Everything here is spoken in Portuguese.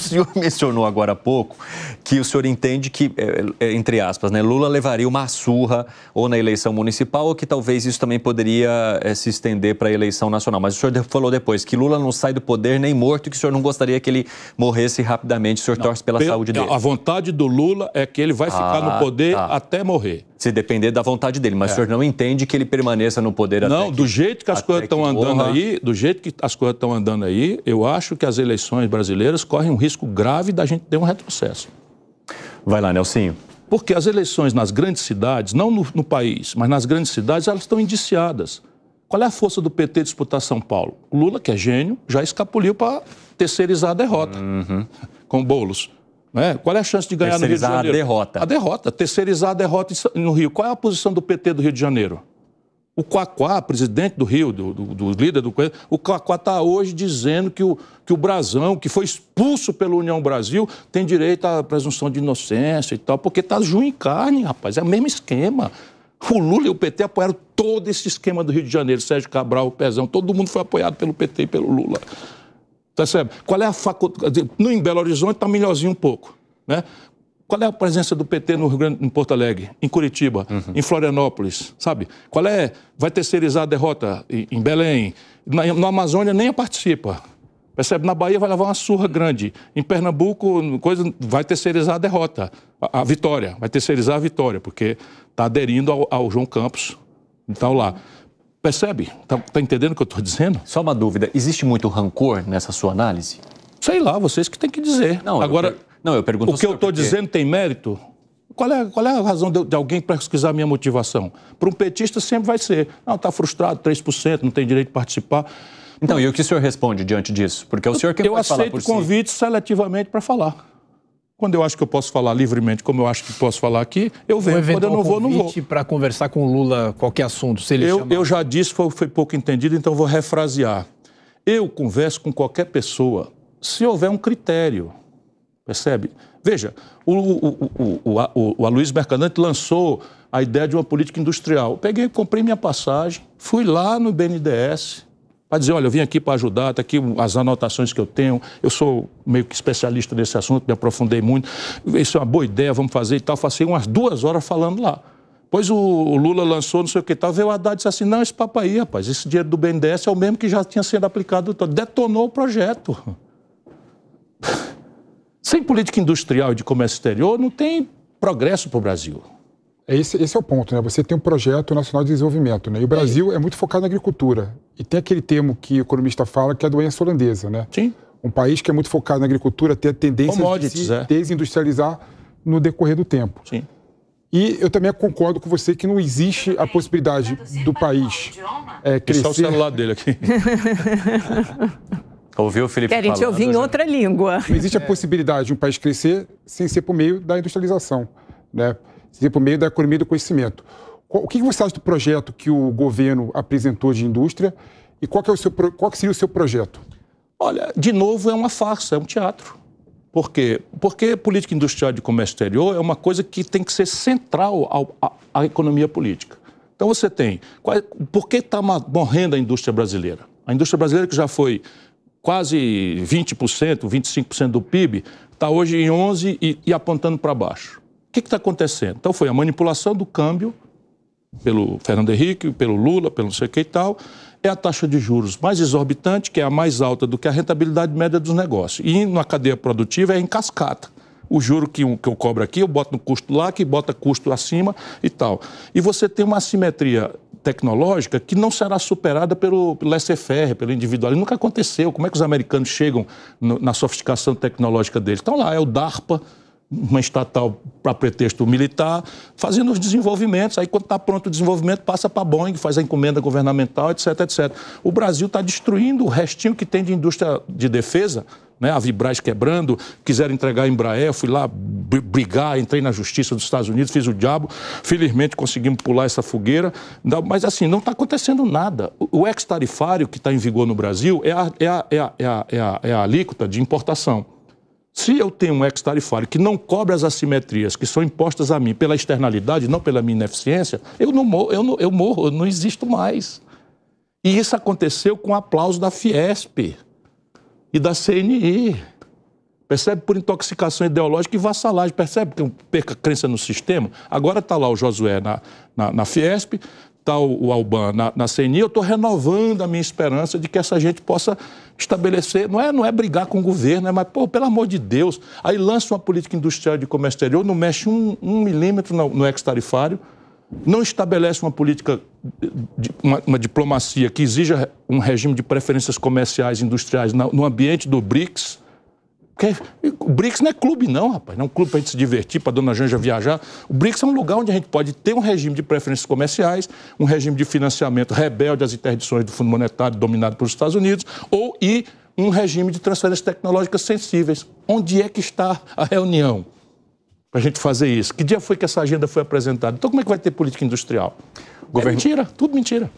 senhor mencionou agora há pouco que o senhor entende que, é, é, entre aspas, né, Lula levaria uma surra ou na eleição municipal ou que talvez isso também poderia é, se estender para a eleição nacional. Mas o senhor falou depois que Lula não sai do poder nem morto e que o senhor não gostaria que ele morresse rapidamente. O senhor não, torce pela saúde dele. A vontade do Lula é que ele vai ah, ficar no poder tá. até morrer se depender da vontade dele. Mas é. o senhor não entende que ele permaneça no poder não, até Não, do jeito que as coisas estão andando aí, do jeito que as coisas estão andando aí, eu acho que as eleições brasileiras correm um risco grave da gente ter um retrocesso. Vai lá, Nelsinho. Porque as eleições nas grandes cidades, não no, no país, mas nas grandes cidades, elas estão indiciadas. Qual é a força do PT disputar São Paulo? Lula, que é gênio, já escapuliu para terceirizar a derrota uhum. com bolos. Né? Qual é a chance de ganhar no Rio de Janeiro? Terceirizar a derrota. A derrota. Terceirizar a derrota no Rio. Qual é a posição do PT do Rio de Janeiro? O Quaquá, presidente do Rio, do, do, do líder do coisa, o Quaquá está hoje dizendo que o, que o Brasão, que foi expulso pela União Brasil, tem direito à presunção de inocência e tal, porque está junho em carne, rapaz. É o mesmo esquema. O Lula e o PT apoiaram todo esse esquema do Rio de Janeiro, Sérgio Cabral, o Pezão, todo mundo foi apoiado pelo PT e pelo Lula. Percebe? Qual é a faculdade. No em Belo Horizonte está melhorzinho um pouco. Né? Qual é a presença do PT no Rio Grande, em Porto Alegre, em Curitiba, uhum. em Florianópolis, sabe? Qual é? Vai terceirizar a derrota em, em Belém, na, na Amazônia nem participa. Percebe? Na Bahia vai levar uma surra grande. Em Pernambuco, coisa, vai terceirizar a derrota, a, a vitória. Vai terceirizar a vitória, porque está aderindo ao, ao, João Campos. Então lá. Percebe? Está tá entendendo o que eu estou dizendo? Só uma dúvida: existe muito rancor nessa sua análise? Sei lá, vocês que têm que dizer. Não, Agora, eu per... não, eu pergunto. O que eu estou porque... dizendo tem mérito? Qual é, qual é a razão de, de alguém pesquisar minha motivação? Para um petista sempre vai ser: não, ah, está frustrado, 3%, não tem direito de participar. Então, e o que o senhor responde diante disso? Porque é o senhor que eu, eu aceito falar por convites seletivamente para falar. Quando eu acho que eu posso falar livremente, como eu acho que posso falar aqui, eu venho. Um Quando eu não vou, não vou. para conversar com o Lula qualquer assunto, se ele eu, chamar. eu já disse, foi, foi pouco entendido, então vou refrasear. Eu converso com qualquer pessoa se houver um critério. Percebe? Veja, o, o, o, o, o Aloysio Mercadante lançou a ideia de uma política industrial. Eu peguei, comprei minha passagem, fui lá no BNDES, para dizer, olha, eu vim aqui para ajudar, está aqui as anotações que eu tenho, eu sou meio que especialista nesse assunto, me aprofundei muito, isso é uma boa ideia, vamos fazer e tal. Passei umas duas horas falando lá. Pois o, Lula lançou, não sei o que tal, veio o Haddad e disse assim, não, esse papo aí, rapaz, esse dinheiro do BNDES é o mesmo que já tinha sido aplicado, detonou o projeto. Sem política industrial e de comércio exterior, não tem progresso para o Brasil. É esse, esse, é o ponto, né? Você tem um projeto nacional de desenvolvimento, né? E o Brasil Sim. é muito focado na agricultura. E tem aquele termo que o economista fala que é a doença holandesa, né? Sim. Um país que é muito focado na agricultura tem a tendência de se é. desindustrializar no decorrer do tempo. Sim. E eu também concordo com você que não existe a possibilidade do país é, crescer... Esse o celular dele aqui. Ouviu o Felipe Querem te ouvir em outra língua. Não existe a é. possibilidade de um país crescer sem ser por meio da industrialização, né? por tipo, meio da economia do conhecimento. O que você acha do projeto que o governo apresentou de indústria e qual, é o seu, qual seria o seu projeto? Olha, de novo, é uma farsa, é um teatro. Por quê? Porque política industrial de comércio exterior é uma coisa que tem que ser central ao, à, à economia política. Então você tem. Qual, é, por que está morrendo a indústria brasileira? A indústria brasileira, que já foi quase 20%, 25% do PIB, está hoje em 11% e, e apontando para baixo que está acontecendo? Então foi a manipulação do câmbio pelo Fernando Henrique, pelo Lula, pelo não sei o que e tal, é a taxa de juros mais exorbitante, que é a mais alta do que a rentabilidade média dos negócios. E na cadeia produtiva é em cascata. O juro que, que eu cobro aqui, eu boto no custo lá, que bota custo acima e tal. E você tem uma assimetria tecnológica que não será superada pelo, pelo laissez-faire, pelo individualismo. Nunca aconteceu. Como é que os americanos chegam no, na sofisticação tecnológica deles? Então lá é o DARPA, uma estatal para pretexto militar, fazendo os desenvolvimentos. Aí, quando está pronto o desenvolvimento, passa para a Boeing, faz a encomenda governamental, etc, etc. O Brasil está destruindo o restinho que tem de indústria de defesa, né? a Vibraz quebrando, quiseram entregar a Embraer, fui lá brigar, entrei na justiça dos Estados Unidos, fiz o diabo, felizmente conseguimos pular essa fogueira, mas assim, não está acontecendo nada. O ex-tarifário que está em vigor no Brasil é a, é a, é a, é a, é a é alíquota de importação. Se eu tenho um ex-tarifário que não cobre as assimetrias que são impostas a mim pela externalidade, não pela minha ineficiência, eu, não morro, eu, não, eu morro, eu não existo mais. E isso aconteceu com o aplauso da Fiesp e da CNI. Percebe? Por intoxicação ideológica e vassalagem. Percebe que perca crença no sistema? Agora está lá o Josué na, na, na Fiesp, está o, o Alban na, na CNI, eu estou renovando a minha esperança de que essa gente possa estabelecer, não é, não é brigar com o governo, é, mas, pô, pelo amor de Deus, aí lança uma política industrial de comércio exterior, não mexe um, um milímetro no, no ex-tarifário, não estabelece uma política, uma, uma, diplomacia que exija um regime de preferências comerciais e industriais na, no ambiente do BRICS, o BRICS não é clube, não, rapaz. Não é um clube para a gente se divertir, para a dona Janja viajar. O BRICS é um lugar onde a gente pode ter um regime de preferências comerciais, um regime de financiamento rebelde às interdições do Fundo Monetário dominado pelos Estados Unidos, ou e um regime de transferências tecnológicas sensíveis. Onde é que está a reunião para a gente fazer isso? Que dia foi que essa agenda foi apresentada? Então, como é que vai ter política industrial? É mentira, tudo mentira.